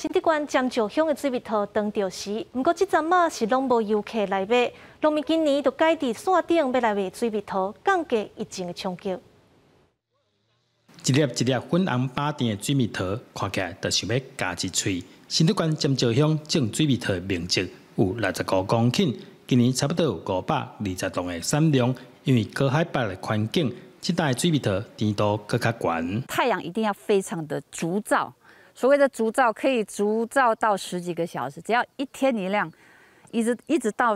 新竹县尖石乡的水蜜桃当钓时，不过这阵仔是拢无游客来买，农民今年就改在山顶来卖水蜜桃，降低疫情的冲击。一粒一粒粉红巴掌的水蜜桃，看起来就想要咬一嘴。新竹县尖石乡种水蜜桃的面积有六十五公顷，今年差不多有五百二十栋的产量，因为高海拔的环境，这的水蜜桃甜度更加高。太阳一定要非常的足照。所谓的足照可以足照到十几个小时，只要一天一亮，一直一直到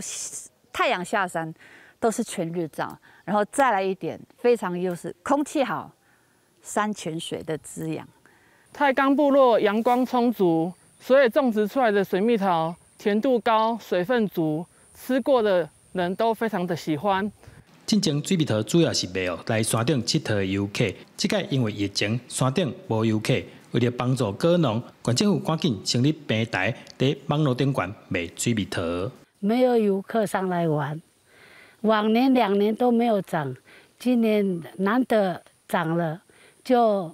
太阳下山，都是全日照。然后再来一点非常优势，空气好，山泉水的滋养。太钢部落阳光充足，所以种植出来的水蜜桃甜度高，水分足，吃过的人都非常的喜欢。进前水蜜桃主要是卖哦，来山顶佚佗游客。即个因为疫情，山顶无游客。为了帮助果农，县政府赶紧成立平台，对网络顶管卖水蜜桃。没有游客上来玩，往年两年都没有涨，今年难得涨了，就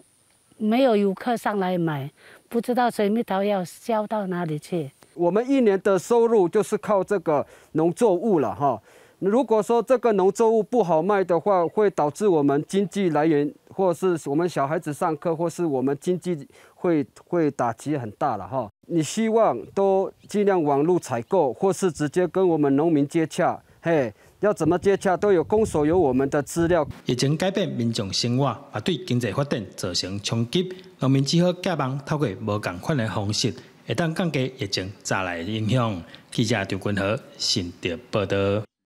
没有游客上来买，不知道水蜜桃要销到哪里去。我们一年的收入就是靠这个农作物了哈。如果说这个农作物不好卖的话，会导致我们经济来源。或是我们小孩子上课，或是我们经济会会打击很大了哈。你希望都尽量网络采购，或是直接跟我们农民接洽。嘿，要怎么接洽都有公所有我们的资料。疫情改变民众生活，也对经济发展造成冲击。农民只好加班，透过无同款的方式，会当降低疫情再来的影响。记者张君和，新店报道。